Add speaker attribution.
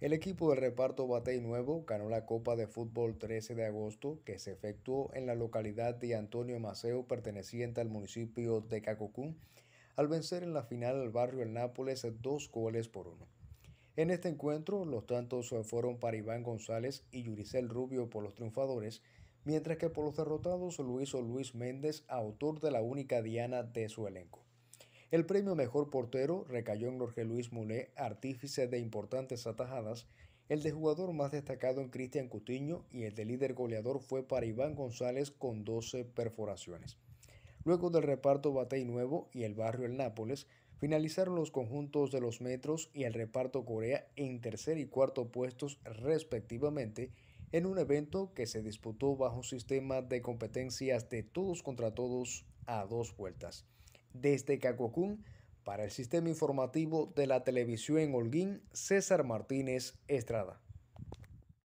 Speaker 1: El equipo del reparto Batey Nuevo ganó la Copa de Fútbol 13 de agosto que se efectuó en la localidad de Antonio Maceo perteneciente al municipio de Cacocún al vencer en la final al barrio El Nápoles dos goles por uno. En este encuentro los tantos fueron para Iván González y Yuricel Rubio por los triunfadores, mientras que por los derrotados lo hizo Luis Méndez, autor de la única diana de su elenco. El premio Mejor Portero recayó en Jorge Luis Mulé, artífice de importantes atajadas, el de jugador más destacado en Cristian Cutiño y el de líder goleador fue para Iván González con 12 perforaciones. Luego del reparto Batey Nuevo y el barrio El Nápoles, finalizaron los conjuntos de los metros y el reparto Corea en tercer y cuarto puestos respectivamente en un evento que se disputó bajo un sistema de competencias de todos contra todos a dos vueltas. Desde Cacocún, para el Sistema Informativo de la Televisión en Holguín, César Martínez Estrada.